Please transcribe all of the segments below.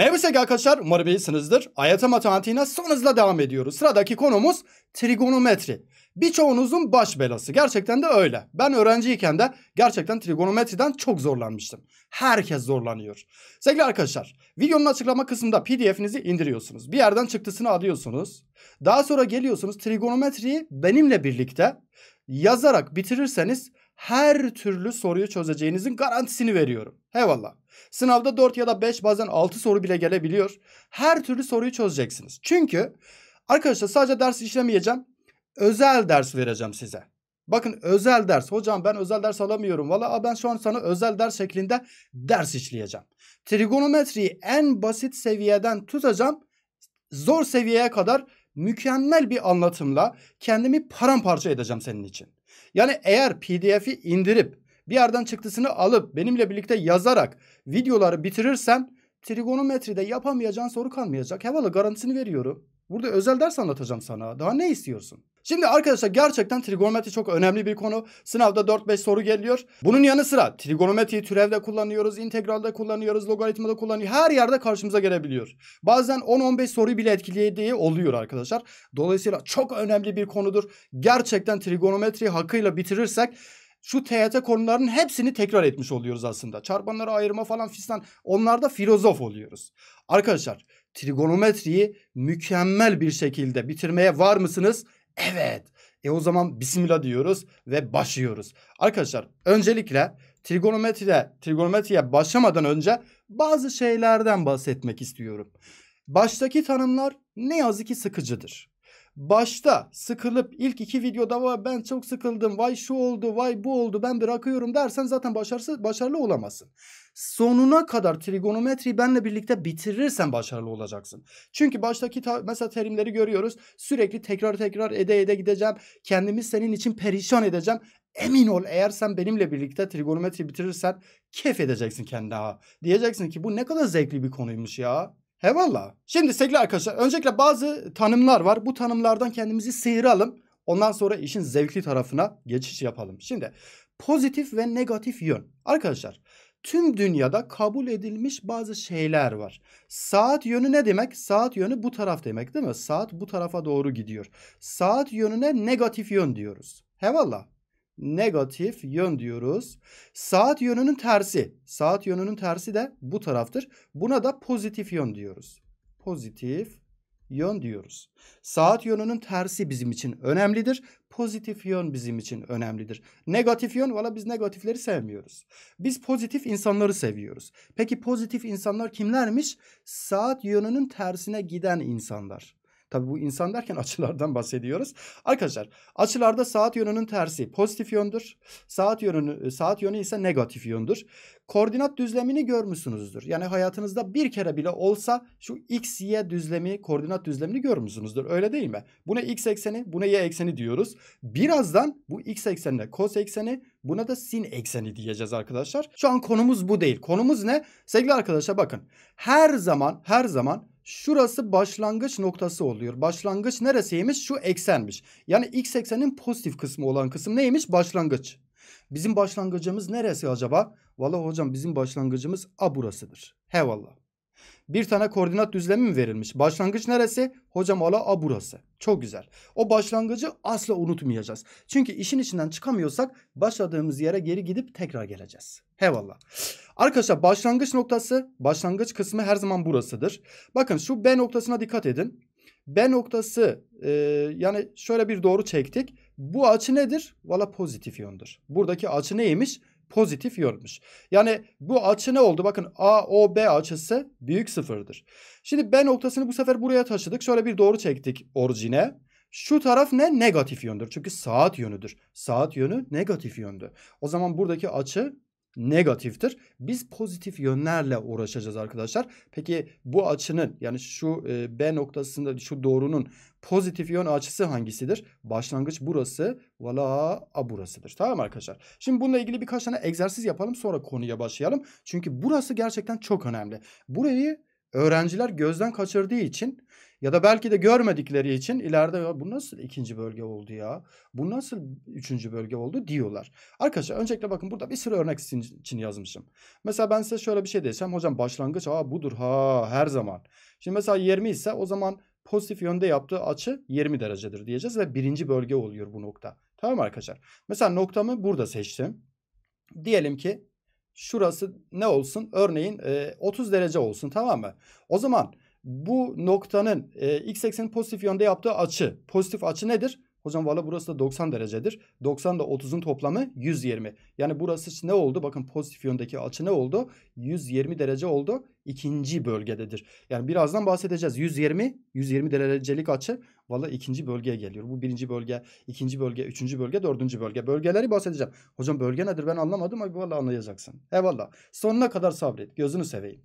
Merhaba sevgili arkadaşlar, umarım iyisinizdir. Hayata matematiğine son hızla devam ediyoruz. Sıradaki konumuz trigonometri. Birçoğunuzun baş belası. Gerçekten de öyle. Ben öğrenciyken de gerçekten trigonometriden çok zorlanmıştım. Herkes zorlanıyor. Sevgili arkadaşlar, videonun açıklama kısmında pdf'inizi indiriyorsunuz. Bir yerden çıktısını alıyorsunuz. Daha sonra geliyorsunuz trigonometriyi benimle birlikte yazarak bitirirseniz her türlü soruyu çözeceğinizin garantisini veriyorum. Eyvallah. Sınavda 4 ya da 5 bazen 6 soru bile gelebiliyor. Her türlü soruyu çözeceksiniz. Çünkü arkadaşlar sadece ders işlemeyeceğim. Özel ders vereceğim size. Bakın özel ders. Hocam ben özel ders alamıyorum. Valla ben şu an sana özel ders şeklinde ders işleyeceğim. Trigonometriyi en basit seviyeden tutacağım. Zor seviyeye kadar mükemmel bir anlatımla kendimi paramparça edeceğim senin için. Yani eğer pdf'i indirip bir yerden çıktısını alıp benimle birlikte yazarak videoları bitirirsen trigonometride yapamayacağın soru kalmayacak. Havalı garantisini veriyorum. Burada özel ders anlatacağım sana. Daha ne istiyorsun? Şimdi arkadaşlar gerçekten trigonometri çok önemli bir konu. Sınavda 4-5 soru geliyor. Bunun yanı sıra trigonometriyi türevde kullanıyoruz, integralde kullanıyoruz, logaritmada kullanıyoruz. Her yerde karşımıza gelebiliyor. Bazen 10-15 soru bile etkilediği oluyor arkadaşlar. Dolayısıyla çok önemli bir konudur. Gerçekten trigonometri hakkıyla bitirirsek şu TYT konularının hepsini tekrar etmiş oluyoruz aslında. Çarpanları ayırma falan fistan onlarda filozof oluyoruz. Arkadaşlar trigonometriyi mükemmel bir şekilde bitirmeye var mısınız? Evet. E o zaman bismillah diyoruz ve başlıyoruz. Arkadaşlar öncelikle trigonometride trigonometriye başlamadan önce bazı şeylerden bahsetmek istiyorum. Baştaki tanımlar ne yazık ki sıkıcıdır başta sıkılıp ilk iki videoda Vay, ben çok sıkıldım vay şu oldu vay bu oldu ben bırakıyorum dersen zaten başarısı, başarılı olamazsın. Sonuna kadar trigonometri benle birlikte bitirirsen başarılı olacaksın. Çünkü baştaki mesela terimleri görüyoruz. Sürekli tekrar tekrar ede ede gideceğim. Kendimi senin için perişan edeceğim. Emin ol eğer sen benimle birlikte trigonometri bitirirsen keyif edeceksin kendine. Diyeceksin ki bu ne kadar zevkli bir konuymuş ya. He Şimdi sevgili arkadaşlar öncelikle bazı tanımlar var. Bu tanımlardan kendimizi sıyıralım. Ondan sonra işin zevkli tarafına geçiş yapalım. Şimdi pozitif ve negatif yön. Arkadaşlar tüm dünyada kabul edilmiş bazı şeyler var. Saat yönü ne demek? Saat yönü bu taraf demek değil mi? Saat bu tarafa doğru gidiyor. Saat yönüne negatif yön diyoruz. He negatif yön diyoruz. Saat yönünün tersi. Saat yönünün tersi de bu taraftır. Buna da pozitif yön diyoruz. Pozitif yön diyoruz. Saat yönünün tersi bizim için önemlidir. Pozitif yön bizim için önemlidir. Negatif yön valla biz negatifleri sevmiyoruz. Biz pozitif insanları seviyoruz. Peki pozitif insanlar kimlermiş? Saat yönünün tersine giden insanlar. Tabi bu insan derken açılardan bahsediyoruz. Arkadaşlar açılarda saat yönünün tersi pozitif yöndür. Saat yönü, e, saat yönü ise negatif yöndür. Koordinat düzlemini görmüşsünüzdür. Yani hayatınızda bir kere bile olsa şu x, y düzlemi, koordinat düzlemini görmüşsünüzdür. Öyle değil mi? Buna x ekseni, buna y ekseni diyoruz. Birazdan bu x eksenine cos ekseni, buna da sin ekseni diyeceğiz arkadaşlar. Şu an konumuz bu değil. Konumuz ne? Sevgili arkadaşlar bakın. Her zaman, her zaman Şurası başlangıç noktası oluyor. Başlangıç neresiymiş? Şu eksenmiş. Yani x eksenin pozitif kısmı olan kısım neymiş? Başlangıç. Bizim başlangıcımız neresi acaba? Valla hocam bizim başlangıcımız a burasıdır. He valla. Bir tane koordinat düzlemi mi verilmiş? Başlangıç neresi? Hocam ala a burası. Çok güzel. O başlangıcı asla unutmayacağız. Çünkü işin içinden çıkamıyorsak başladığımız yere geri gidip tekrar geleceğiz. He valla. Arkadaşlar başlangıç noktası, başlangıç kısmı her zaman burasıdır. Bakın şu B noktasına dikkat edin. B noktası e, yani şöyle bir doğru çektik. Bu açı nedir? Valla pozitif yöndür. Buradaki açı neymiş? Pozitif yönmüş. Yani bu açı ne oldu? Bakın AOB açısı büyük sıfırdır. Şimdi B noktasını bu sefer buraya taşıdık. Şöyle bir doğru çektik orijine. Şu taraf ne? Negatif yöndür. Çünkü saat yönüdür. Saat yönü negatif yöndü. O zaman buradaki açı negatiftir. Biz pozitif yönlerle uğraşacağız arkadaşlar. Peki bu açının yani şu e, B noktasında şu doğrunun pozitif yön açısı hangisidir? Başlangıç burası. Vala a burasıdır. Tamam arkadaşlar. Şimdi bununla ilgili birkaç tane egzersiz yapalım. Sonra konuya başlayalım. Çünkü burası gerçekten çok önemli. Burayı öğrenciler gözden kaçırdığı için ya da belki de görmedikleri için ileride ya bu nasıl ikinci bölge oldu ya? Bu nasıl üçüncü bölge oldu diyorlar. Arkadaşlar öncelikle bakın burada bir sürü örnek için yazmışım. Mesela ben size şöyle bir şey desem hocam başlangıç aa budur ha her zaman. Şimdi mesela 20 ise o zaman pozitif yönde yaptığı açı 20 derecedir diyeceğiz ve birinci bölge oluyor bu nokta. Tamam arkadaşlar? Mesela noktamı burada seçtim. Diyelim ki şurası ne olsun? Örneğin e, 30 derece olsun tamam mı? O zaman bu noktanın e, x eksenin pozitif yönde yaptığı açı, pozitif açı nedir? Hocam valla burası da 90 derecedir. 90 da 30'un toplamı 120. Yani burası ne oldu? Bakın pozitif yöndeki açı ne oldu? 120 derece oldu. İkinci bölgededir. Yani birazdan bahsedeceğiz. 120, 120 derecelik açı valla ikinci bölgeye geliyor. Bu birinci bölge, ikinci bölge, üçüncü bölge, dördüncü bölge. Bölgeleri bahsedeceğim. Hocam bölge nedir ben anlamadım ama valla anlayacaksın. Eyvallah. Sonuna kadar sabret. Gözünü seveyim.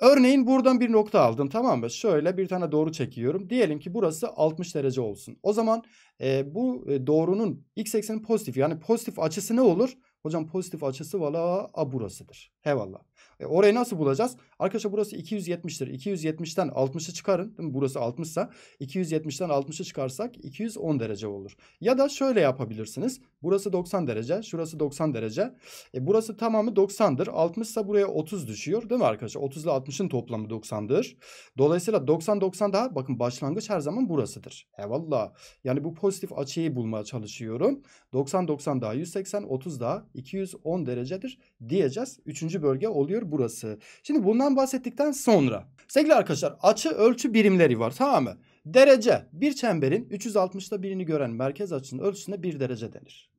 Örneğin buradan bir nokta aldım tamam mı? Şöyle bir tane doğru çekiyorum. Diyelim ki burası 60 derece olsun. O zaman e, bu e, doğrunun x ekseni pozitif. Yani pozitif açısı ne olur? Hocam pozitif açısı valla a burasıdır. Eyvallah. E, orayı nasıl bulacağız? Arkadaşlar burası 270'tir. 270'ten 60'ı çıkarın. Değil mi? Burası 60 ise 270'ten 60'ı çıkarsak 210 derece olur. Ya da şöyle yapabilirsiniz. Burası 90 derece. Şurası 90 derece. E burası tamamı 90'dır. 60 ise buraya 30 düşüyor. Değil mi arkadaşlar? 30 ile 60'ın toplamı 90'dır. Dolayısıyla 90 90 daha bakın başlangıç her zaman burasıdır. Eyvallah. Yani bu pozitif açıyı bulmaya çalışıyorum. 90 90 daha 180 30 daha 210 derecedir diyeceğiz. Üçüncü bölge oluyor burası. Şimdi bundan Bundan bahsettikten sonra sevgili arkadaşlar açı ölçü birimleri var tamam mı? Derece bir çemberin 360'ta birini gören merkez açısının ölçüsüne bir derece denir.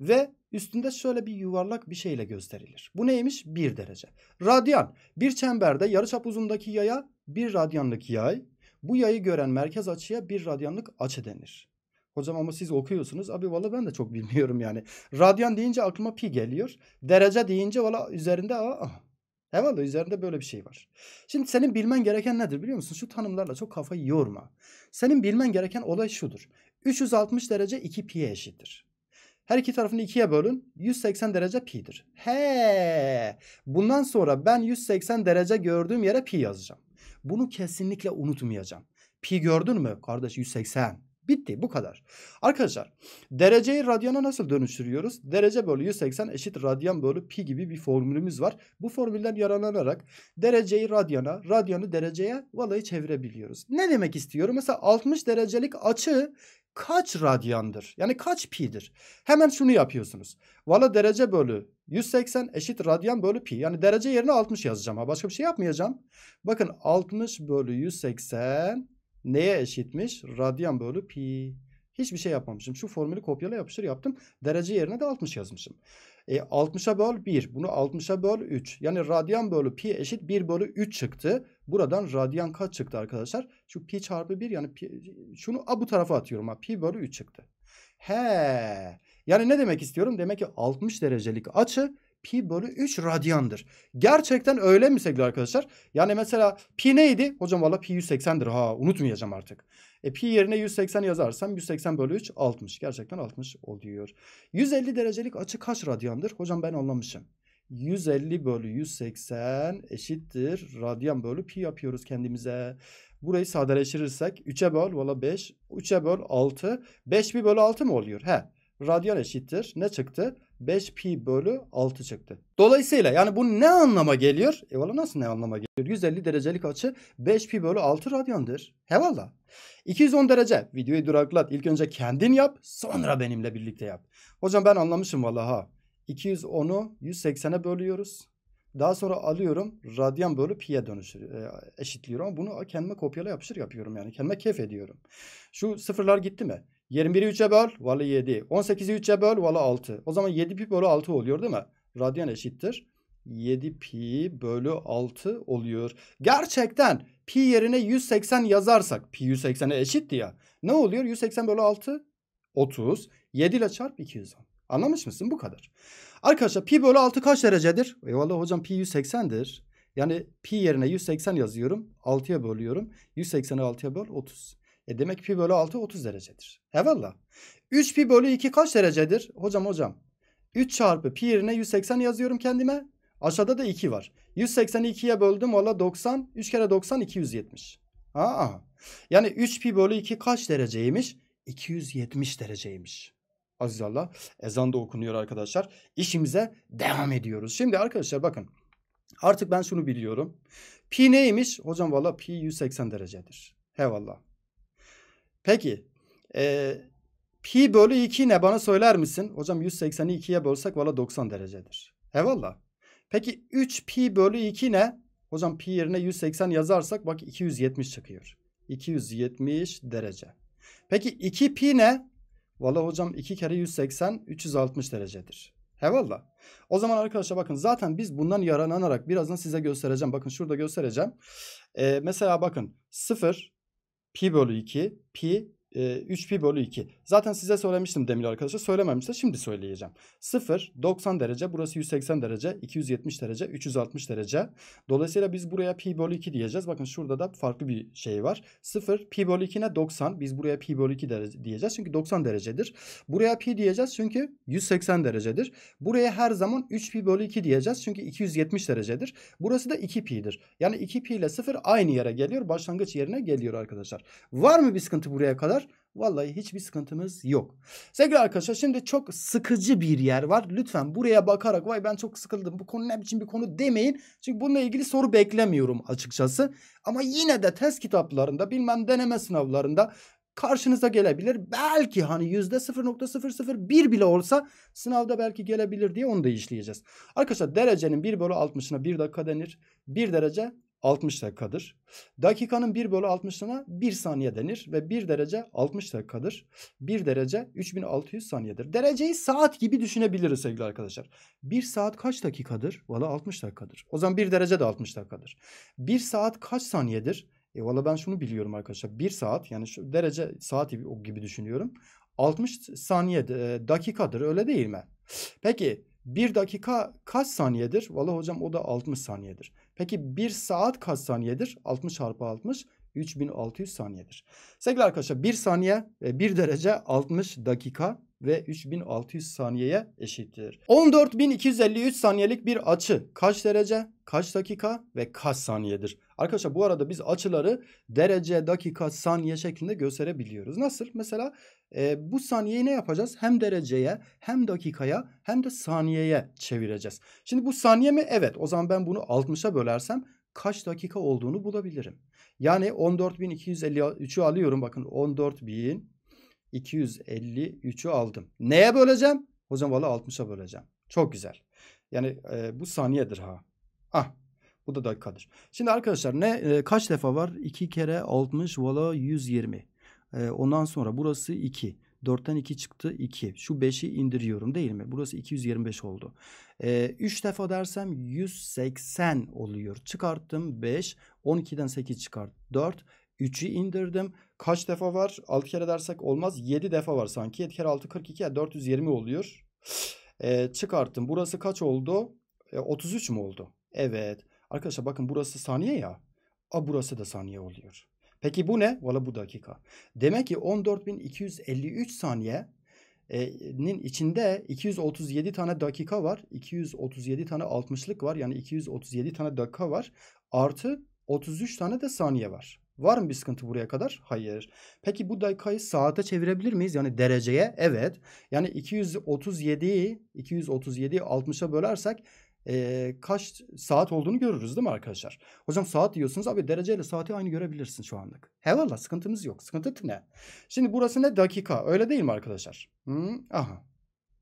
Ve üstünde şöyle bir yuvarlak bir şeyle gösterilir. Bu neymiş? Bir derece. Radyan bir çemberde yarıçap uzundaki yaya bir radyanlık yay. Bu yayı gören merkez açıya bir radyanlık açı denir. Hocam ama siz okuyorsunuz. Abi valla ben de çok bilmiyorum yani. Radyan deyince aklıma pi geliyor. Derece deyince valla üzerinde aa, Tamam da üzerinde böyle bir şey var. Şimdi senin bilmen gereken nedir biliyor musun? Şu tanımlarla çok kafayı yorma. Senin bilmen gereken olay şudur. 360 derece 2 pi'ye eşittir. Her iki tarafını ikiye bölün. 180 derece pi'dir. He. Bundan sonra ben 180 derece gördüğüm yere pi yazacağım. Bunu kesinlikle unutmayacağım. Pi gördün mü? Kardeş 180. Bitti bu kadar. Arkadaşlar dereceyi radyana nasıl dönüştürüyoruz? Derece bölü 180 eşit radyan bölü pi gibi bir formülümüz var. Bu formülden yararlanarak dereceyi radyana, radyanı dereceye valayı çevirebiliyoruz. Ne demek istiyorum? Mesela 60 derecelik açı kaç radyandır? Yani kaç pi'dir? Hemen şunu yapıyorsunuz. vala derece bölü 180 eşit radyan bölü pi. Yani derece yerine 60 yazacağım. Başka bir şey yapmayacağım. Bakın 60 bölü 180 neye eşitmiş? Radyan bölü pi. Hiçbir şey yapmamışım. Şu formülü kopyala yapıştır yaptım. Derece yerine de 60 yazmışım. E, 60'a böl 1. Bunu 60'a böl 3. Yani radyan bölü pi eşit 1 bölü 3 çıktı. Buradan radyan kaç çıktı arkadaşlar? Şu pi çarpı 1 yani pi, şunu a, bu tarafa atıyorum. Ha, pi bölü 3 çıktı. He. Yani ne demek istiyorum? Demek ki 60 derecelik açı pi bölü 3 radyandır. Gerçekten öyle mi sevgili arkadaşlar? Yani mesela pi neydi? Hocam valla pi 180'dir. Ha unutmayacağım artık. E pi yerine 180 yazarsam 180 bölü 3 60. Gerçekten 60 oluyor. 150 derecelik açı kaç radyandır? Hocam ben anlamışım. 150 bölü 180 eşittir. Radyan bölü pi yapıyoruz kendimize. Burayı sadeleştirirsek 3'e böl valla 5. 3'e böl 6. 5 bir bölü 6 mı oluyor? He. Radyan eşittir. Ne çıktı? 5 pi bölü 6 çıktı. Dolayısıyla yani bu ne anlama geliyor? Eyvallah nasıl ne anlama geliyor? 150 derecelik açı 5 pi bölü 6 radyandır. Hevallah. 210 derece videoyu duraklat. İlk önce kendin yap sonra benimle birlikte yap. Hocam ben anlamışım vallaha. 210'u 180'e bölüyoruz. Daha sonra alıyorum radyan bölü pi'ye dönüşür, e, eşitliyorum. Bunu kendime kopyala yapışır yapıyorum yani. Kendime kef ediyorum. Şu sıfırlar gitti mi? 21'i 3'e böl. Valla 7. 18'i 3'e böl. Valla 6. O zaman 7 pi bölü 6 oluyor değil mi? Radyan eşittir. 7 pi bölü 6 oluyor. Gerçekten pi yerine 180 yazarsak. Pi 180'e eşitti ya. Ne oluyor? 180 bölü 6 30. 7 ile çarp 210. Anlamış mısın? Bu kadar. Arkadaşlar pi bölü 6 kaç derecedir? Eyvallah hocam pi 180'dir. Yani pi yerine 180 yazıyorum. 6'ya bölüyorum. 180'i 6'ya böl 30. E demek pi bölü 6 30 derecedir. Evvela. 3 pi bölü 2 kaç derecedir? Hocam hocam. 3 çarpı pi yerine 180 yazıyorum kendime. Aşağıda da 2 var. 180'i 2'ye böldüm. Valla 90. 3 kere 90 270. Aa. Yani 3 pi bölü 2 kaç dereceymiş? 270 dereceymiş. Aziz Allah. Ezan da okunuyor arkadaşlar. İşimize devam ediyoruz. Şimdi arkadaşlar bakın. Artık ben şunu biliyorum. Pi neymiş? Hocam valla pi 180 derecedir. He Peki e, pi bölü 2 ne bana söyler misin? Hocam 180'i 2'ye bölsek valla 90 derecedir. Eyvallah. Peki 3 pi bölü 2 ne? Hocam pi yerine 180 yazarsak bak 270 çıkıyor. 270 derece. Peki 2 pi ne? Valla hocam 2 kere 180 360 derecedir. Eyvallah. O zaman arkadaşlar bakın zaten biz bundan yararlanarak birazdan size göstereceğim. Bakın şurada göstereceğim. Ee, mesela bakın 0 pi bölü 2 pi e, 3 pi bölü 2. Zaten size söylemiştim demin arkadaşlar. Söylememişse şimdi söyleyeceğim. 0, 90 derece. Burası 180 derece. 270 derece. 360 derece. Dolayısıyla biz buraya pi bölü 2 diyeceğiz. Bakın şurada da farklı bir şey var. 0, pi bölü 2 ne? 90. Biz buraya pi bölü 2 derece diyeceğiz. Çünkü 90 derecedir. Buraya pi diyeceğiz. Çünkü 180 derecedir. Buraya her zaman 3 pi bölü 2 diyeceğiz. Çünkü 270 derecedir. Burası da 2 pi'dir. Yani 2 pi ile 0 aynı yere geliyor. Başlangıç yerine geliyor arkadaşlar. Var mı bir sıkıntı buraya kadar? Vallahi hiçbir sıkıntımız yok. Sevgili arkadaşlar şimdi çok sıkıcı bir yer var. Lütfen buraya bakarak vay ben çok sıkıldım bu konu ne biçim bir konu demeyin. Çünkü bununla ilgili soru beklemiyorum açıkçası. Ama yine de test kitaplarında bilmem deneme sınavlarında karşınıza gelebilir. Belki hani yüzde %0.001 bile olsa sınavda belki gelebilir diye onu da işleyeceğiz. Arkadaşlar derecenin 1 bölü 60'ına 1 dakika denir. 1 derece 60 dakikadır. Dakikanın 1 bölü 60'ına 1 saniye denir ve 1 derece 60 dakikadır. 1 derece 3600 saniyedir. Dereceyi saat gibi düşünebiliriz sevgili arkadaşlar. 1 saat kaç dakikadır? Valla 60 dakikadır. O zaman 1 derece de 60 dakikadır. 1 saat kaç saniyedir? E valla ben şunu biliyorum arkadaşlar. 1 saat yani şu derece saat gibi, gibi düşünüyorum. 60 saniye e, dakikadır öyle değil mi? Peki 1 dakika kaç saniyedir? Valla hocam o da 60 saniyedir. Peki 1 saat kaç saniyedir? 60 çarpı 60 3600 saniyedir. Sevgili arkadaşlar 1 saniye 1 e, derece 60 dakika ve 3600 saniyeye eşittir. 14253 saniyelik bir açı kaç derece, kaç dakika ve kaç saniyedir? Arkadaşlar bu arada biz açıları derece, dakika, saniye şeklinde gösterebiliyoruz. Nasıl? Mesela e, bu saniyeyi ne yapacağız? Hem dereceye, hem dakikaya, hem de saniyeye çevireceğiz. Şimdi bu saniye mi? Evet. O zaman ben bunu 60'a bölersem kaç dakika olduğunu bulabilirim. Yani 14.253'ü alıyorum. Bakın 14.000 253'ü aldım. Neye böleceğim? Hocam valla 60'a böleceğim. Çok güzel. Yani e, bu saniyedir ha. Ah bu da dakikadır. Şimdi arkadaşlar ne e, kaç defa var? 2 kere 60 valla 120. E, ondan sonra burası 2. 4'ten 2 çıktı 2. Şu 5'i indiriyorum değil mi? Burası 225 oldu. E, 3 defa dersem 180 oluyor. Çıkarttım 5. 12'den 8 çıkart 4. 3'ü indirdim. Kaç defa var? 6 kere dersek olmaz. 7 defa var sanki. 7 kere 6 42 ya 420 oluyor. E, çıkarttım. Burası kaç oldu? E, 33 mü oldu? Evet. Arkadaşlar bakın burası saniye ya. A burası da saniye oluyor. Peki bu ne? Valla bu dakika. Demek ki 14.253 saniye e, nin içinde 237 tane dakika var. 237 tane 60'lık var. Yani 237 tane dakika var. Artı 33 tane de saniye var. Var mı bir sıkıntı buraya kadar? Hayır. Peki bu dakikayı saate çevirebilir miyiz? Yani dereceye? Evet. Yani 237'yi 237'yi 60'a bölersek e, kaç saat olduğunu görürüz değil mi arkadaşlar? Hocam saat diyorsunuz abi dereceyle saati aynı görebilirsin şu anlık. Hevallah sıkıntımız yok. Sıkıntı ne? Şimdi burası ne dakika öyle değil mi arkadaşlar? Hmm, aha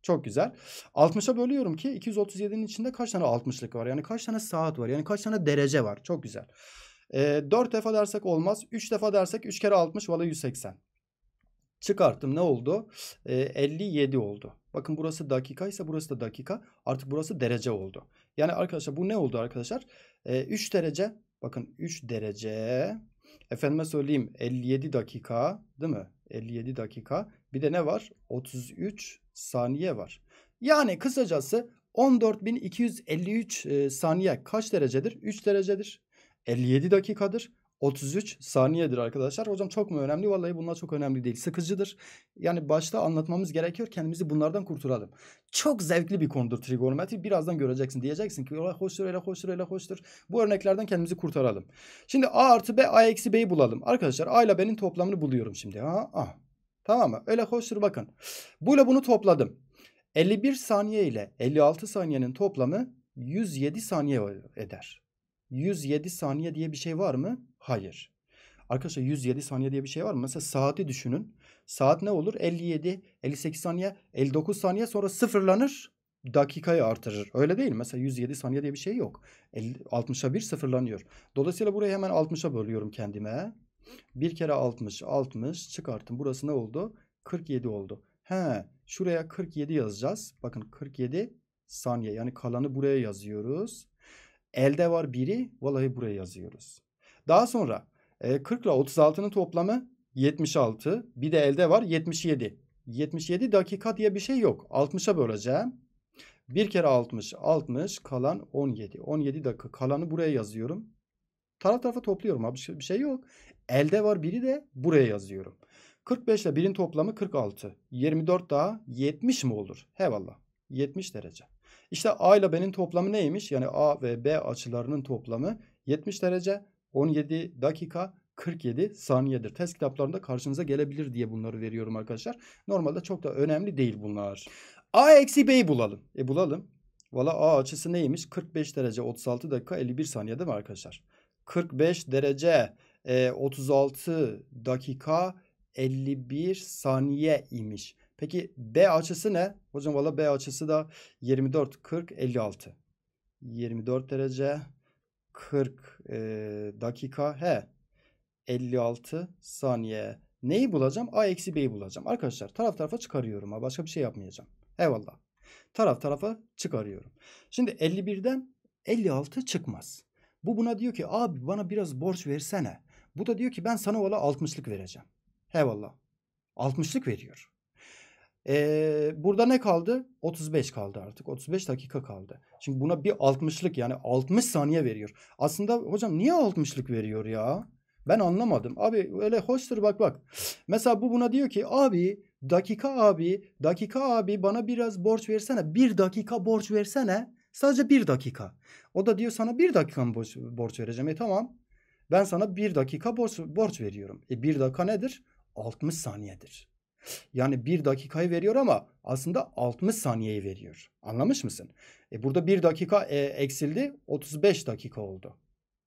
çok güzel. 60'a bölüyorum ki 237'nin içinde kaç tane 60'lık var? Yani kaç tane saat var? Yani kaç tane derece var? Çok güzel. E, 4 defa dersek olmaz. 3 defa dersek 3 kere 60 valla 180. Çıkarttım ne oldu? E, 57 oldu. Bakın burası dakika ise burası da dakika. Artık burası derece oldu. Yani arkadaşlar bu ne oldu arkadaşlar? E, 3 derece. Bakın 3 derece. Efendime söyleyeyim 57 dakika değil mi? 57 dakika. Bir de ne var? 33 saniye var. Yani kısacası 14.253 saniye kaç derecedir? 3 derecedir. 57 dakikadır. 33 saniyedir arkadaşlar. Hocam çok mu önemli? Vallahi bunlar çok önemli değil. Sıkıcıdır. Yani başta anlatmamız gerekiyor. Kendimizi bunlardan kurtaralım. Çok zevkli bir konudur trigonometri. Birazdan göreceksin. Diyeceksin ki öyle hoştur, öyle hoştur, öyle hoştur. Bu örneklerden kendimizi kurtaralım. Şimdi A artı B, A eksi B'yi bulalım. Arkadaşlar A ile B'nin toplamını buluyorum şimdi. Ha, A. Tamam mı? Öyle hoştur bakın. Bu ile bunu topladım. 51 saniye ile 56 saniyenin toplamı 107 saniye eder. 107 saniye diye bir şey var mı? Hayır. Arkadaşlar 107 saniye diye bir şey var mı? Mesela saati düşünün. Saat ne olur? 57, 58 saniye, 59 saniye sonra sıfırlanır. Dakikayı artırır. Öyle değil. Mesela 107 saniye diye bir şey yok. 60'a 1 sıfırlanıyor. Dolayısıyla burayı hemen 60'a bölüyorum kendime. Bir kere 60, 60 çıkartın. Burası ne oldu? 47 oldu. He, şuraya 47 yazacağız. Bakın 47 saniye. Yani kalanı buraya yazıyoruz. Elde var biri, vallahi buraya yazıyoruz. Daha sonra 40 ile 36'nın toplamı 76. Bir de elde var 77. 77 dakika diye bir şey yok. 60'a böleceğim. Bir kere 60 60 kalan 17. 17 dakika kalanı buraya yazıyorum. Taraf tarafa topluyorum abi bir şey yok. Elde var biri de buraya yazıyorum. 45 ile 1'in toplamı 46. 24 daha 70 mi olur? He 70 derece. İşte A ile B'nin toplamı neymiş? Yani A ve B açılarının toplamı 70 derece, 17 dakika, 47 saniyedir. Test kitaplarında karşınıza gelebilir diye bunları veriyorum arkadaşlar. Normalde çok da önemli değil bunlar. A eksi B'yi bulalım. E bulalım. Valla A açısı neymiş? 45 derece 36 dakika 51 saniye değil mi arkadaşlar? 45 derece e, 36 dakika 51 saniye imiş. Peki B açısı ne? Hocam valla B açısı da 24, 40, 56. 24 derece 40 e, dakika he 56 saniye. Neyi bulacağım? A eksi B'yi bulacağım. Arkadaşlar taraf tarafa çıkarıyorum. Ha. Başka bir şey yapmayacağım. Eyvallah. Taraf tarafa çıkarıyorum. Şimdi 51'den 56 çıkmaz. Bu buna diyor ki abi bana biraz borç versene. Bu da diyor ki ben sana valla 60'lık vereceğim. Eyvallah. 60'lık veriyor. Ee, burada ne kaldı? 35 kaldı artık. 35 dakika kaldı. Şimdi buna bir 60'lık yani 60 saniye veriyor. Aslında hocam niye 60'lık veriyor ya? Ben anlamadım. Abi öyle hoştur bak bak. Mesela bu buna diyor ki abi dakika abi dakika abi bana biraz borç versene. Bir dakika borç versene. Sadece bir dakika. O da diyor sana bir dakika mı borç, borç vereceğim. E tamam. Ben sana bir dakika borç, borç veriyorum. E bir dakika nedir? 60 saniyedir. Yani bir dakikayı veriyor ama aslında 60 saniyeyi veriyor. Anlamış mısın? E burada bir dakika e, eksildi 35 dakika oldu.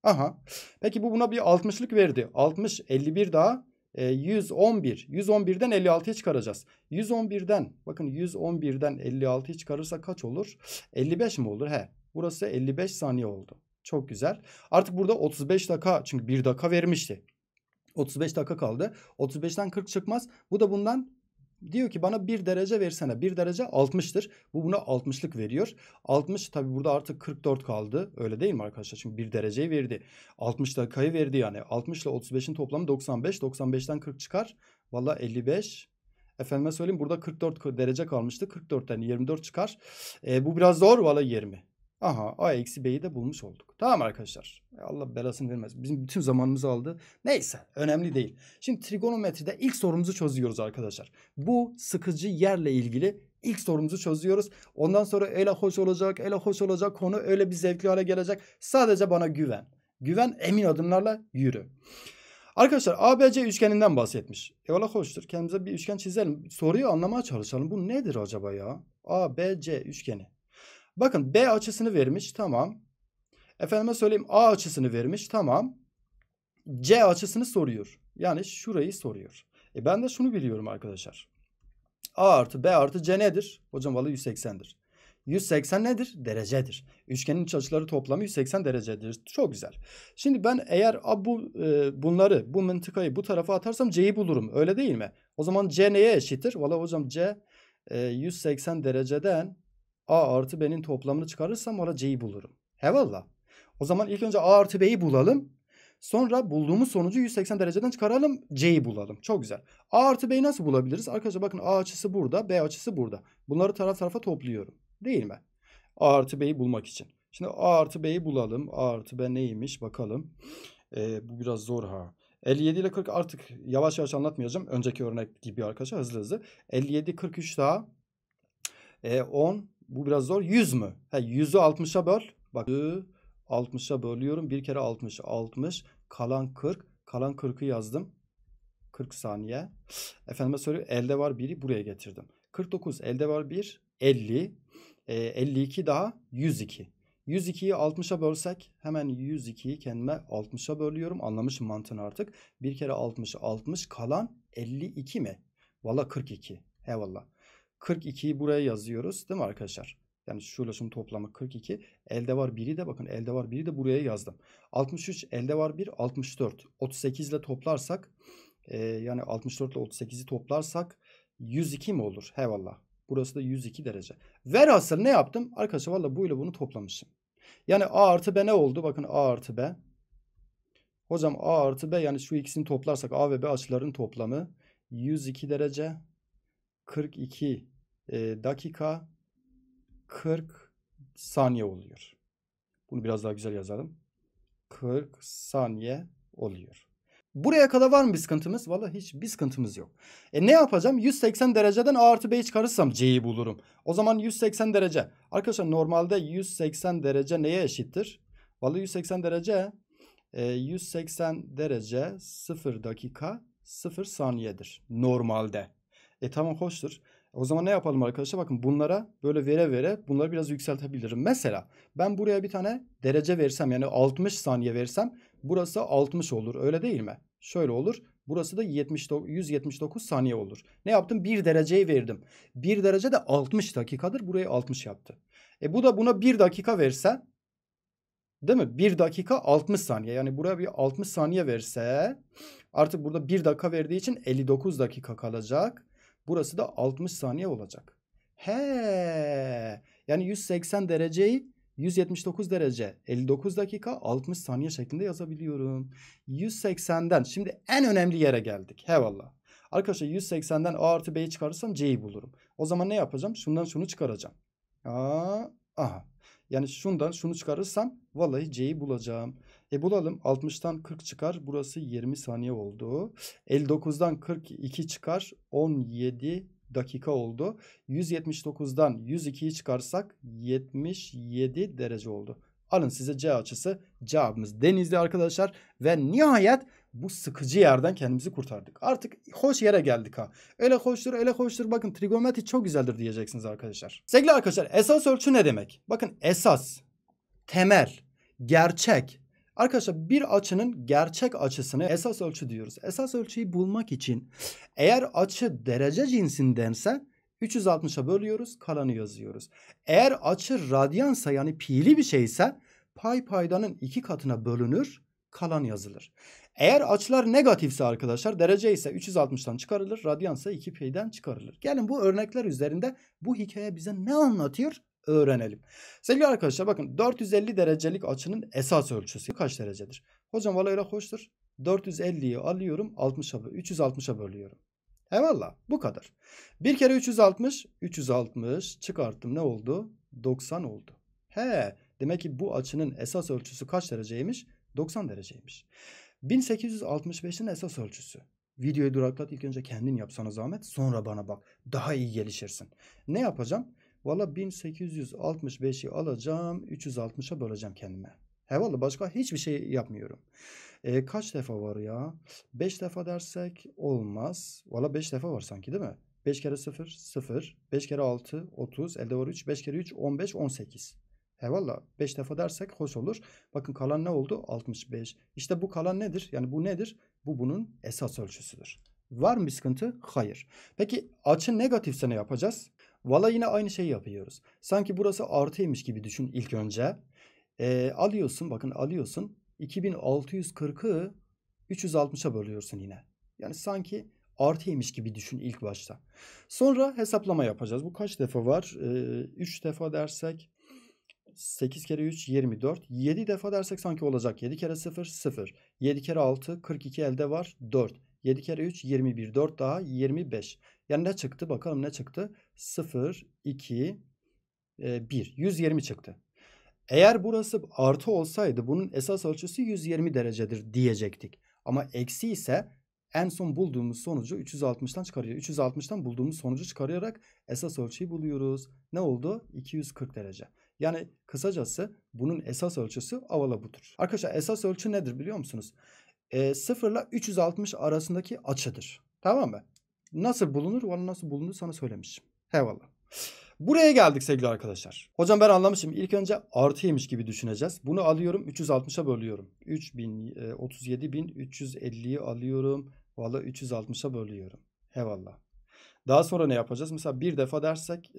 Aha. Peki bu buna bir 60'lık verdi. 60, 51 daha e, 111. 111'den 56'yı çıkaracağız. 111'den bakın 111'den 56'yı çıkarırsa kaç olur? 55 mi olur? He. Burası 55 saniye oldu. Çok güzel. Artık burada 35 dakika çünkü 1 dakika vermişti. 35 dakika kaldı. 35'ten 40 çıkmaz. Bu da bundan diyor ki bana bir derece versene. bir derece 60'tır. Bu buna 60'lık veriyor. 60 tabi burada artık 44 kaldı. Öyle değil mi arkadaşlar? Çünkü bir dereceyi verdi. 60 dakikayı verdi yani. 60 ile 35'in toplamı 95. 95'ten 40 çıkar. Valla 55. Efendime söyleyeyim burada 44 derece kalmıştı. 44'ten 24 çıkar. E, bu biraz zor. Valla 20. Aha A eksi B'yi de bulmuş olduk. Tamam arkadaşlar. E, Allah belasını vermez. Bizim bütün zamanımızı aldı. Neyse önemli değil. Şimdi trigonometride ilk sorumuzu çözüyoruz arkadaşlar. Bu sıkıcı yerle ilgili ilk sorumuzu çözüyoruz. Ondan sonra öyle hoş olacak, öyle hoş olacak. Konu öyle bir zevkli hale gelecek. Sadece bana güven. Güven emin adımlarla yürü. Arkadaşlar ABC üçgeninden bahsetmiş. Eyvallah hoştur. Kendimize bir üçgen çizelim. Soruyu anlamaya çalışalım. Bu nedir acaba ya? ABC üçgeni. Bakın B açısını vermiş tamam. Efendime söyleyeyim A açısını vermiş tamam. C açısını soruyor. Yani şurayı soruyor. E ben de şunu biliyorum arkadaşlar. A artı B artı C nedir? Hocam valla 180'dir. 180 nedir? Derecedir. Üçgenin iç açıları toplamı 180 derecedir. Çok güzel. Şimdi ben eğer bu e, bunları, bu mıntıkayı bu tarafa atarsam C'yi bulurum. Öyle değil mi? O zaman C neye eşittir? Valla hocam C e, 180 dereceden A artı B'nin toplamını çıkarırsam orada C'yi bulurum. Hevalla. O zaman ilk önce A artı B'yi bulalım. Sonra bulduğumuz sonucu 180 dereceden çıkaralım. C'yi bulalım. Çok güzel. A artı B'yi nasıl bulabiliriz? Arkadaşlar bakın A açısı burada. B açısı burada. Bunları taraf tarafa topluyorum. Değil mi? A artı B'yi bulmak için. Şimdi A artı B'yi bulalım. A artı B neymiş bakalım. Ee, bu biraz zor ha. 57 ile 40 artık yavaş yavaş anlatmayacağım. Önceki örnek gibi arkadaşlar hızlı hızlı. 57, 43 daha. E, 10, bu biraz zor. 100 mü? He 100'ü 60'a böl. Bak 60'a bölüyorum. Bir kere 60. 60. Kalan 40. Kalan 40'ı yazdım. 40 saniye. Efendime söylüyor. Elde var 1'i buraya getirdim. 49. Elde var 1. 50. E, 52 daha 102. 102'yi 60'a bölsek hemen 102'yi kendime 60'a bölüyorum. Anlamışım mantığını artık. Bir kere 60 60 kalan 52 mi? Valla 42. Eyvallah. 42'yi buraya yazıyoruz değil mi arkadaşlar? Yani şöyle şunun toplamı 42. Elde var 1'i de bakın elde var 1'i de buraya yazdım. 63 elde var 1 64. 38 ile toplarsak e, yani 64 ile 38'i toplarsak 102 mi olur? Hevallah. Burası da 102 derece. Velhasıl ne yaptım? Arkadaşlar valla bu ile bunu toplamışım. Yani A artı B ne oldu? Bakın A artı B. Hocam A artı B yani şu ikisini toplarsak A ve B açılarının toplamı 102 derece 42 e, dakika 40 saniye oluyor. Bunu biraz daha güzel yazalım. 40 saniye oluyor. Buraya kadar var mı bir sıkıntımız? Valla hiç bir sıkıntımız yok. E ne yapacağım? 180 dereceden A artı B'yi çıkarırsam C'yi bulurum. O zaman 180 derece. Arkadaşlar normalde 180 derece neye eşittir? Valla 180 derece e, 180 derece 0 dakika 0 saniyedir normalde. E tamam hoştur. O zaman ne yapalım arkadaşlar? Bakın bunlara böyle vere vere bunları biraz yükseltebilirim. Mesela ben buraya bir tane derece versem yani 60 saniye versem burası 60 olur öyle değil mi? Şöyle olur. Burası da 79, 179 saniye olur. Ne yaptım? 1 dereceyi verdim. 1 derece de 60 dakikadır. Burayı 60 yaptı. E bu da buna 1 dakika verse değil mi? 1 dakika 60 saniye. Yani buraya bir 60 saniye verse artık burada 1 dakika verdiği için 59 dakika kalacak. Burası da 60 saniye olacak. He. Yani 180 dereceyi 179 derece 59 dakika 60 saniye şeklinde yazabiliyorum. 180'den şimdi en önemli yere geldik. Hevallah. Arkadaşlar 180'den A artı B'yi çıkarırsam C'yi bulurum. O zaman ne yapacağım? Şundan şunu çıkaracağım. Aa, aha. Yani şundan şunu çıkarırsam vallahi C'yi bulacağım. E bulalım 60'tan 40 çıkar. Burası 20 saniye oldu. 59'dan 42 çıkar. 17 dakika oldu. 179'dan 102'yi çıkarsak 77 derece oldu. Alın size C açısı cevabımız denizli arkadaşlar. Ve nihayet bu sıkıcı yerden kendimizi kurtardık. Artık hoş yere geldik ha. Öyle hoştur öyle hoştur bakın trigonometri çok güzeldir diyeceksiniz arkadaşlar. Sevgili arkadaşlar esas ölçü ne demek? Bakın esas, temel, gerçek, Arkadaşlar bir açının gerçek açısını esas ölçü diyoruz. Esas ölçüyü bulmak için eğer açı derece cinsindense 360'a bölüyoruz kalanı yazıyoruz. Eğer açı radyansa yani pi'li bir şeyse pay paydanın iki katına bölünür kalan yazılır. Eğer açılar negatifse arkadaşlar derece ise 360'tan çıkarılır. Radyansa 2 pi'den çıkarılır. Gelin bu örnekler üzerinde bu hikaye bize ne anlatıyor öğrenelim. Sevgili arkadaşlar bakın 450 derecelik açının esas ölçüsü kaç derecedir? Hocam vallahi öyle hoştur. 450'yi alıyorum 60'a 360'a bölüyorum. Eyvallah bu kadar. Bir kere 360 360 çıkarttım ne oldu? 90 oldu. He demek ki bu açının esas ölçüsü kaç dereceymiş? 90 dereceymiş. 1865'in esas ölçüsü. Videoyu duraklat ilk önce kendin yapsana zahmet sonra bana bak. Daha iyi gelişirsin. Ne yapacağım? Valla 1865'i alacağım. 360'a böleceğim kendime. He başka hiçbir şey yapmıyorum. E, kaç defa var ya? 5 defa dersek olmaz. Valla 5 defa var sanki değil mi? 5 kere 0 0. 5 kere 6 30. Elde var 3. 5 kere 3 15 18. He valla 5 defa dersek hoş olur. Bakın kalan ne oldu? 65. İşte bu kalan nedir? Yani bu nedir? Bu bunun esas ölçüsüdür. Var mı bir sıkıntı? Hayır. Peki açı negatifse ne yapacağız? Valla yine aynı şeyi yapıyoruz. Sanki burası artıymış gibi düşün ilk önce. E, alıyorsun bakın alıyorsun 2640'ı 360'a bölüyorsun yine. Yani sanki artıymış gibi düşün ilk başta. Sonra hesaplama yapacağız. Bu kaç defa var? E, ee, 3 defa dersek 8 kere 3 24. 7 defa dersek sanki olacak. 7 kere 0 0. 7 kere 6 42 elde var 4. 7 kere 3 21. 4 daha 25. Yani ne çıktı? Bakalım ne çıktı? 0, 2, 1. 120 çıktı. Eğer burası artı olsaydı bunun esas ölçüsü 120 derecedir diyecektik. Ama eksi ise en son bulduğumuz sonucu 360'tan çıkarıyor. 360'tan bulduğumuz sonucu çıkarayarak esas ölçüyü buluyoruz. Ne oldu? 240 derece. Yani kısacası bunun esas ölçüsü avala budur. Arkadaşlar esas ölçü nedir biliyor musunuz? E, 0 ile 360 arasındaki açıdır. Tamam mı? Nasıl bulunur? Valla nasıl bulundu sana söylemişim. Eyvallah. Buraya geldik sevgili arkadaşlar. Hocam ben anlamışım. İlk önce artıymış gibi düşüneceğiz. Bunu alıyorum 360'a bölüyorum. 3000 37350'yi e, alıyorum. Valla 360'a bölüyorum. Eyvallah. Daha sonra ne yapacağız? Mesela bir defa dersek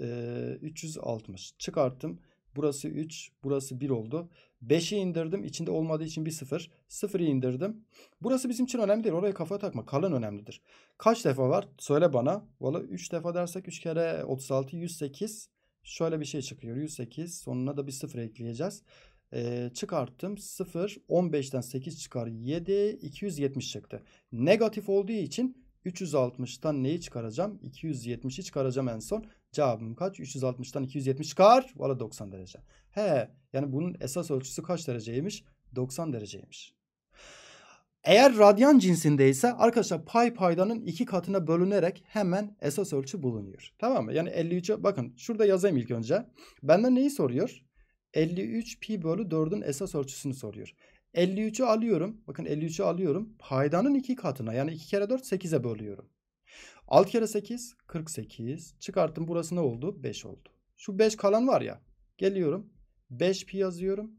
360 e, çıkarttım. Burası 3. Burası 1 oldu. 5'i indirdim. İçinde olmadığı için bir 0. 0'ı indirdim. Burası bizim için önemli değil. Oraya kafa takma. Kalın önemlidir. Kaç defa var? Söyle bana. Valla 3 defa dersek 3 kere 36. 108. Şöyle bir şey çıkıyor. 108. Sonuna da bir 0 ekleyeceğiz. Ee, çıkarttım. 0. 15'ten 8 çıkar. 7. 270 çıktı. Negatif olduğu için 360'tan neyi çıkaracağım? 270'i çıkaracağım en son. Cevabım kaç? 360'tan 270 çıkar. Valla 90 derece. He yani bunun esas ölçüsü kaç dereceymiş? 90 dereceymiş. Eğer radyan cinsindeyse arkadaşlar pay paydanın iki katına bölünerek hemen esas ölçü bulunuyor. Tamam mı? Yani 53'e bakın şurada yazayım ilk önce. Benden neyi soruyor? 53 pi bölü 4'ün esas ölçüsünü soruyor. 53'ü alıyorum. Bakın 53'ü alıyorum. Paydanın iki katına yani 2 kere 4 8'e bölüyorum. 6 kere 8 48. Çıkarttım burası ne oldu? 5 oldu. Şu 5 kalan var ya. Geliyorum. 5 pi yazıyorum.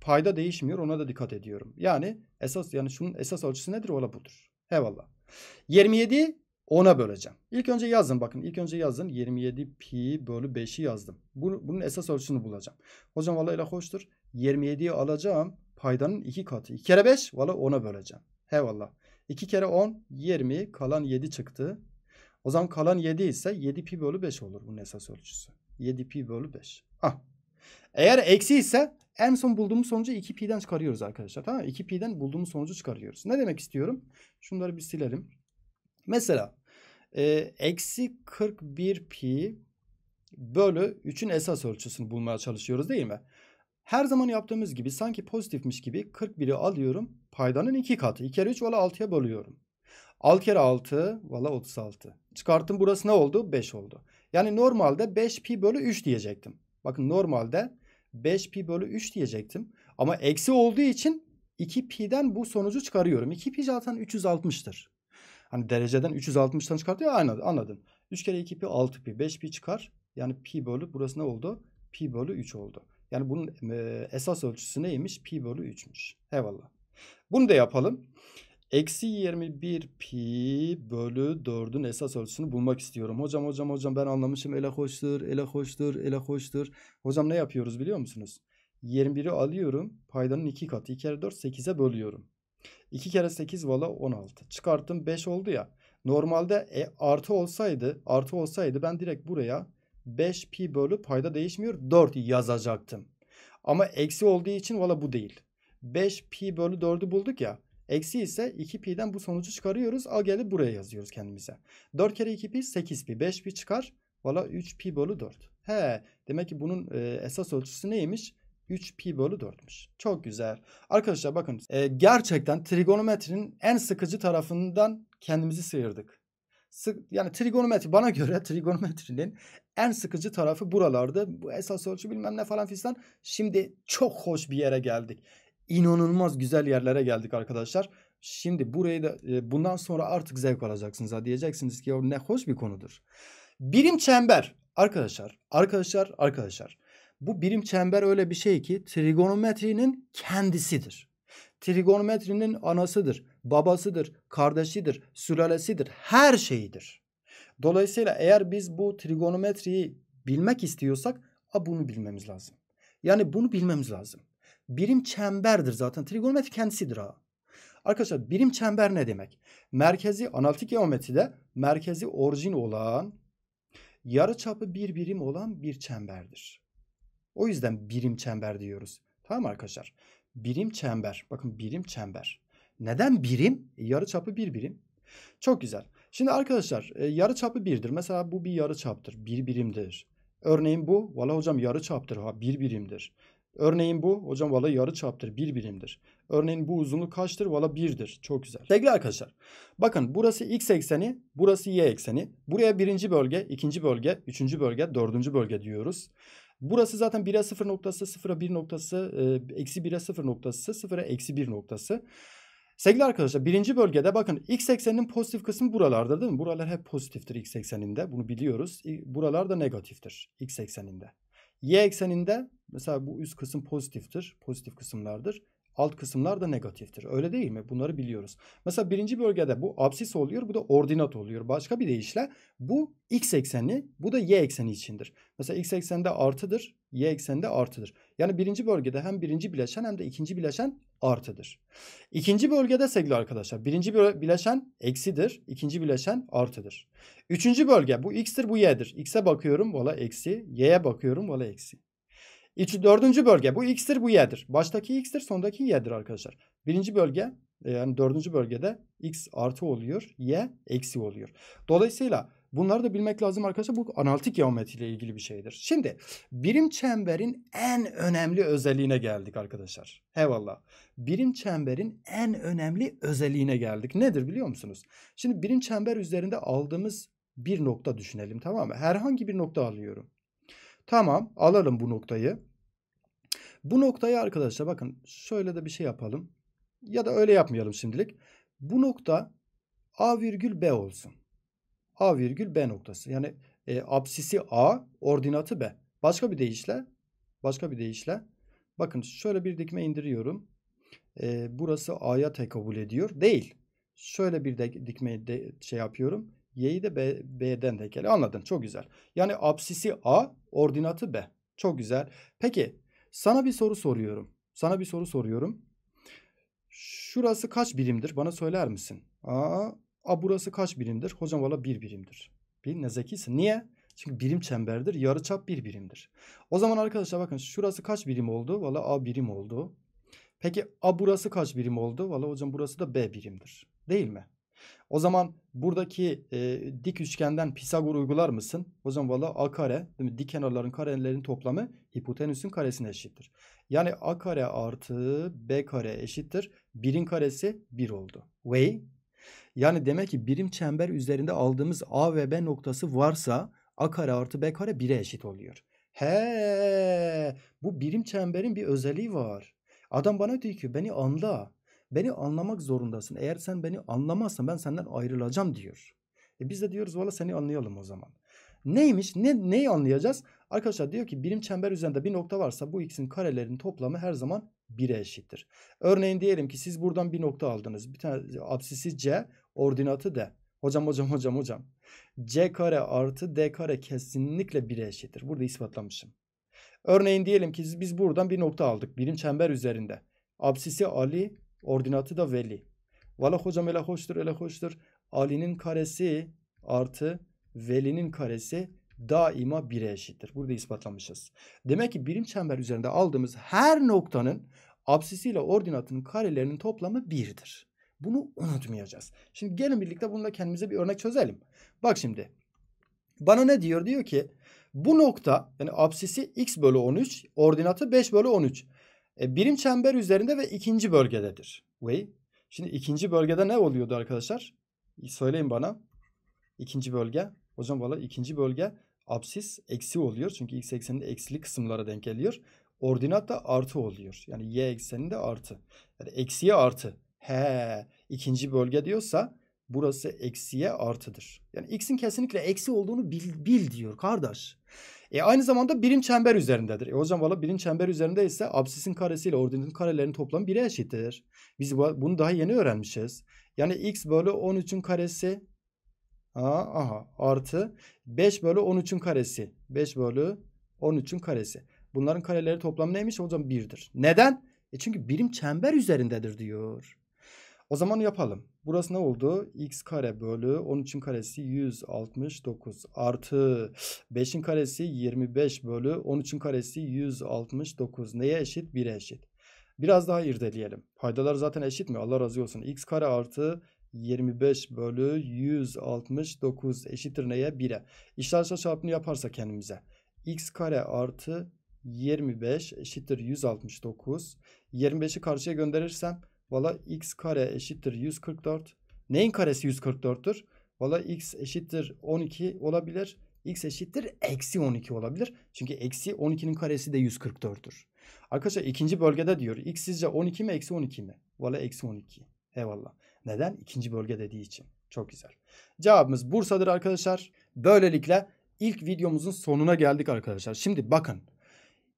Payda değişmiyor. Ona da dikkat ediyorum. Yani esas yani şunun esas ölçüsü nedir? Ola budur. Eyvallah. 27 10'a böleceğim. İlk önce yazın, bakın. ilk önce yazdım. 27 pi bölü 5'i yazdım. Bunu, bunun esas ölçüsünü bulacağım. Hocam valla ile hoştur. 27'yi alacağım. Paydanın 2 katı. 2 kere 5 valla 10'a böleceğim. Eyvallah. 2 kere 10 20 kalan 7 çıktı. O zaman kalan 7 ise 7 pi bölü 5 olur bunun esas ölçüsü. 7 pi bölü 5. Ah. Eğer eksi ise en son bulduğumuz sonucu 2 pi'den çıkarıyoruz arkadaşlar. Tamam mı? 2 pi'den bulduğumuz sonucu çıkarıyoruz. Ne demek istiyorum? Şunları bir silelim. Mesela e, eksi 41 pi bölü 3'ün esas ölçüsünü bulmaya çalışıyoruz değil mi? Her zaman yaptığımız gibi sanki pozitifmiş gibi 41'i alıyorum. Paydanın 2 katı. 2 kere 3 valla 6'ya bölüyorum. 6 kere 6 valla 36. Çıkarttım burası ne oldu? 5 oldu. Yani normalde 5 pi bölü 3 diyecektim. Bakın normalde 5 pi bölü 3 diyecektim. Ama eksi olduğu için 2 pi'den bu sonucu çıkarıyorum. 2 pi zaten 360'tır. Hani dereceden 360'tan çıkartıyor anladın. anladın. 3 kere 2 pi 6 pi 5 pi çıkar. Yani pi bölü burası ne oldu? Pi bölü 3 oldu. Yani bunun e, esas ölçüsü neymiş? Pi bölü 3'müş. Eyvallah. Bunu da yapalım. Eksi 21 pi bölü 4'ün esas ölçüsünü bulmak istiyorum. Hocam hocam hocam ben anlamışım ele hoştur, ele hoştur, ele hoştur. Hocam ne yapıyoruz biliyor musunuz? 21'i alıyorum. Paydanın 2 katı. 2 kere 4 8'e bölüyorum. 2 kere 8 valla 16. Çıkarttım 5 oldu ya. Normalde e, artı olsaydı, artı olsaydı ben direkt buraya 5 pi bölü payda değişmiyor 4 yazacaktım. Ama eksi olduğu için valla bu değil. 5 pi bölü 4'ü bulduk ya. Eksi ise 2 pi'den bu sonucu çıkarıyoruz. Al gelip buraya yazıyoruz kendimize. 4 kere 2 pi 8 pi. 5 pi çıkar. Valla 3 pi bölü 4. He demek ki bunun e, esas ölçüsü neymiş? 3 pi bölü 4'müş. Çok güzel. Arkadaşlar bakın e, gerçekten trigonometrinin en sıkıcı tarafından kendimizi sıyırdık sık, yani trigonometri bana göre trigonometrinin en sıkıcı tarafı buralarda. Bu esas ölçü bilmem ne falan fistan. Şimdi çok hoş bir yere geldik. İnanılmaz güzel yerlere geldik arkadaşlar. Şimdi burayı da e, bundan sonra artık zevk alacaksınız. Diyeceksiniz ki o ne hoş bir konudur. Birim çember arkadaşlar arkadaşlar arkadaşlar. Bu birim çember öyle bir şey ki trigonometrinin kendisidir. Trigonometrinin anasıdır babasıdır, kardeşidir, sülalesidir, her şeyidir. Dolayısıyla eğer biz bu trigonometriyi bilmek istiyorsak a bunu bilmemiz lazım. Yani bunu bilmemiz lazım. Birim çemberdir zaten. Trigonometri kendisidir ha. Arkadaşlar birim çember ne demek? Merkezi analitik geometride merkezi orijin olan yarıçapı bir birim olan bir çemberdir. O yüzden birim çember diyoruz. Tamam arkadaşlar? Birim çember. Bakın birim çember. Neden birim? E, yarı çapı bir birim. Çok güzel. Şimdi arkadaşlar e, yarı çapı birdir. Mesela bu bir yarı çaptır. Bir birimdir. Örneğin bu. Valla hocam yarı çaptır. Ha, bir birimdir. Örneğin bu hocam valla yarı çaptır bir birimdir. Örneğin bu uzunluk kaçtır valla birdir. Çok güzel. Sevgili arkadaşlar bakın burası x ekseni burası y ekseni. Buraya birinci bölge ikinci bölge üçüncü bölge dördüncü bölge diyoruz. Burası zaten 1'e 0 noktası, 0'a 1 noktası, e, eksi 1'e 0 noktası, 0'a eksi 1 noktası. Sevgili arkadaşlar birinci bölgede bakın x ekseninin pozitif kısmı buralarda değil mi? Buralar hep pozitiftir x ekseninde. Bunu biliyoruz. Buralar da negatiftir x ekseninde. Y ekseninde mesela bu üst kısım pozitiftir. Pozitif kısımlardır alt kısımlar da negatiftir. Öyle değil mi? Bunları biliyoruz. Mesela birinci bölgede bu absis oluyor. Bu da ordinat oluyor. Başka bir deyişle bu x ekseni bu da y ekseni içindir. Mesela x eksende artıdır. Y eksende artıdır. Yani birinci bölgede hem birinci bileşen hem de ikinci bileşen artıdır. İkinci bölgede sevgili arkadaşlar birinci bileşen eksidir. ikinci bileşen artıdır. Üçüncü bölge bu x'tir bu y'dir. X'e bakıyorum valla eksi. Y'ye bakıyorum valla eksi. İç, dördüncü bölge bu x'tir bu y'dir. Baştaki x'tir sondaki y'dir arkadaşlar. Birinci bölge e, yani dördüncü bölgede x artı oluyor y eksi oluyor. Dolayısıyla bunları da bilmek lazım arkadaşlar. Bu analitik geometri ile ilgili bir şeydir. Şimdi birim çemberin en önemli özelliğine geldik arkadaşlar. Eyvallah. Birim çemberin en önemli özelliğine geldik. Nedir biliyor musunuz? Şimdi birim çember üzerinde aldığımız bir nokta düşünelim tamam mı? Herhangi bir nokta alıyorum. Tamam alalım bu noktayı. Bu noktayı arkadaşlar bakın şöyle de bir şey yapalım. Ya da öyle yapmayalım şimdilik. Bu nokta A virgül B olsun. A virgül B noktası. Yani e, absisi A, ordinatı B. Başka bir deyişle, başka bir deyişle. Bakın şöyle bir dikme indiriyorum. E, burası A'ya tekabül ediyor. Değil. Şöyle bir de, dikme de, şey yapıyorum. Y'yi de B, B'den tekeli. Anladın. Çok güzel. Yani absisi A, ordinatı B. Çok güzel. Peki sana bir soru soruyorum. Sana bir soru soruyorum. Şurası kaç birimdir? Bana söyler misin? Aa, a burası kaç birimdir? Hocam valla bir birimdir. Bir ne zekisin. Niye? Çünkü birim çemberdir. Yarıçap bir birimdir. O zaman arkadaşlar bakın şurası kaç birim oldu? Valla a birim oldu. Peki a burası kaç birim oldu? Valla hocam burası da b birimdir. Değil mi? O zaman buradaki e, dik üçgenden Pisagor uygular mısın? O zaman valla a kare değil mi? Dik kenarların karelerin toplamı hipotenüsün karesine eşittir. Yani a kare artı b kare eşittir. Birin karesi bir oldu. Way. Yani demek ki birim çember üzerinde aldığımız a ve b noktası varsa a kare artı b kare bir'e eşit oluyor. He, bu birim çemberin bir özelliği var. Adam bana diyor ki beni anla. Beni anlamak zorundasın. Eğer sen beni anlamazsan ben senden ayrılacağım diyor. E biz de diyoruz valla seni anlayalım o zaman. Neymiş? Ne, neyi anlayacağız? Arkadaşlar diyor ki birim çember üzerinde bir nokta varsa bu x'in karelerinin toplamı her zaman 1'e eşittir. Örneğin diyelim ki siz buradan bir nokta aldınız. Bir tane absisi c, ordinatı d. Hocam hocam hocam hocam. c kare artı d kare kesinlikle 1'e eşittir. Burada ispatlamışım. Örneğin diyelim ki biz buradan bir nokta aldık. Birim çember üzerinde. Absisi ali, Ordinatı da veli. Vala hocam ele hoştur ele hoştur. Ali'nin karesi artı velinin karesi daima 1'e eşittir. Burada ispatlamışız. Demek ki birim çember üzerinde aldığımız her noktanın absisiyle ordinatının karelerinin toplamı 1'dir. Bunu unutmayacağız. Şimdi gelin birlikte bununla kendimize bir örnek çözelim. Bak şimdi. Bana ne diyor? Diyor ki bu nokta yani absisi x bölü 13 ordinatı 5 bölü 13. E, birim çember üzerinde ve ikinci bölgededir. Way. Şimdi ikinci bölgede ne oluyordu arkadaşlar? Söyleyin bana. İkinci bölge. Hocam valla ikinci bölge absis eksi oluyor. Çünkü x ekseninde eksili kısımlara denk geliyor. Ordinat da artı oluyor. Yani y ekseninde artı. Yani eksiye artı. He ikinci bölge diyorsa Burası eksiye artıdır. Yani x'in kesinlikle eksi olduğunu bil, bil diyor kardeş. E aynı zamanda birim çember üzerindedir. E hocam valla birim çember üzerinde ise absisin karesi ile ordinatın karelerinin toplamı 1'e eşittir. Biz bunu daha yeni öğrenmişiz. Yani x bölü 13'ün karesi aha, aha, artı 5 bölü 13'ün karesi. 5 bölü 13'ün karesi. Bunların kareleri toplamı neymiş? Hocam 1'dir. Neden? E çünkü birim çember üzerindedir diyor. O zaman yapalım. Burası ne oldu? x kare bölü 13'ün karesi 169 artı 5'in karesi 25 bölü 13'ün karesi 169. Neye eşit? 1'e eşit. Biraz daha irdeleyelim. Paydalar zaten eşit mi? Allah razı olsun. x kare artı 25 bölü 169 eşittir neye? 1'e. İşler çarpını yaparsa kendimize. x kare artı 25 eşittir 169. 25'i karşıya gönderirsem Valla x kare eşittir 144. Neyin karesi 144'tür? Valla x eşittir 12 olabilir. x eşittir eksi 12 olabilir. Çünkü eksi 12'nin karesi de 144'tür. Arkadaşlar ikinci bölgede diyor. x sizce 12 mi eksi 12 mi? Valla eksi 12. Eyvallah. Neden? İkinci bölge dediği için. Çok güzel. Cevabımız Bursa'dır arkadaşlar. Böylelikle ilk videomuzun sonuna geldik arkadaşlar. Şimdi bakın.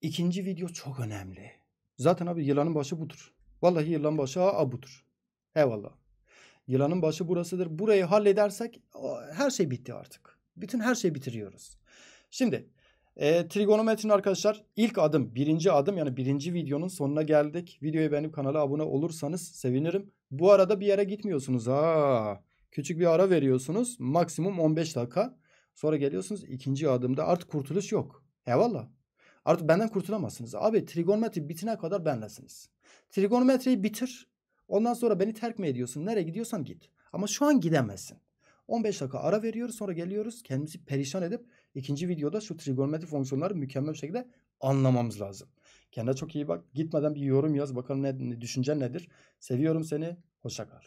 İkinci video çok önemli. Zaten abi yılanın başı budur. Vallahi yılan başı A budur. Eyvallah. Yılanın başı burasıdır. Burayı halledersek her şey bitti artık. Bütün her şeyi bitiriyoruz. Şimdi e, trigonometrinin arkadaşlar ilk adım, birinci adım yani birinci videonun sonuna geldik. Videoyu benim kanala abone olursanız sevinirim. Bu arada bir yere gitmiyorsunuz ha. Küçük bir ara veriyorsunuz. Maksimum 15 dakika. Sonra geliyorsunuz ikinci adımda artık kurtuluş yok. Eyvallah. Artık benden kurtulamazsınız. Abi trigonometri bitene kadar benlesiniz. Trigonometriyi bitir. Ondan sonra beni terk mi ediyorsun? Nereye gidiyorsan git. Ama şu an gidemezsin. 15 dakika ara veriyoruz sonra geliyoruz. Kendimizi perişan edip ikinci videoda şu trigonometri fonksiyonları mükemmel bir şekilde anlamamız lazım. Kendine çok iyi bak. Gitmeden bir yorum yaz. Bakalım ne, düşüncen nedir. Seviyorum seni. Hoşça kal.